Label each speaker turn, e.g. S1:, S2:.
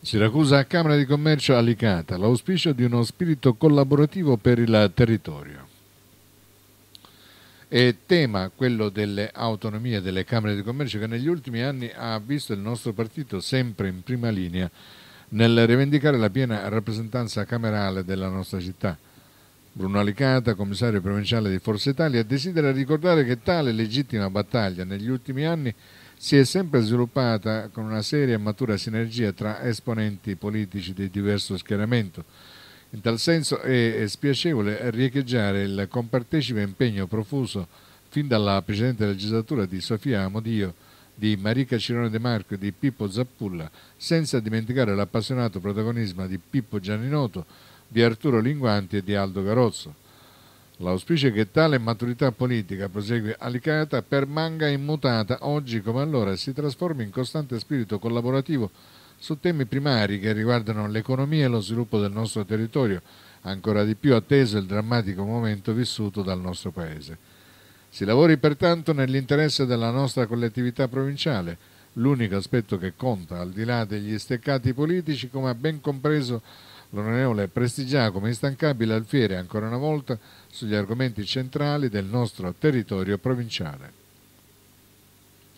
S1: Siracusa Camera di Commercio Alicata, l'auspicio di uno spirito collaborativo per il territorio. E tema quello delle autonomie delle Camere di Commercio che negli ultimi anni ha visto il nostro partito sempre in prima linea nel rivendicare la piena rappresentanza camerale della nostra città. Bruno Alicata, commissario provinciale di Forza Italia, desidera ricordare che tale legittima battaglia negli ultimi anni è si è sempre sviluppata con una seria e matura sinergia tra esponenti politici di diverso schieramento. In tal senso è spiacevole riecheggiare il compartecipe impegno profuso fin dalla precedente legislatura di Sofia Amodio, di Marica Cirone De Marco e di Pippo Zappulla, senza dimenticare l'appassionato protagonismo di Pippo Gianninoto, di Arturo Linguanti e di Aldo Garozzo. L'auspicio è che tale maturità politica, prosegue Alicata, permanga immutata oggi come allora e si trasformi in costante spirito collaborativo su temi primari che riguardano l'economia e lo sviluppo del nostro territorio, ancora di più atteso il drammatico momento vissuto dal nostro Paese. Si lavori pertanto nell'interesse della nostra collettività provinciale, l'unico aspetto che conta, al di là degli steccati politici, come ha ben compreso l'onorevole Prestigiacomo instancabile alfiere ancora una volta sugli argomenti centrali del nostro territorio provinciale.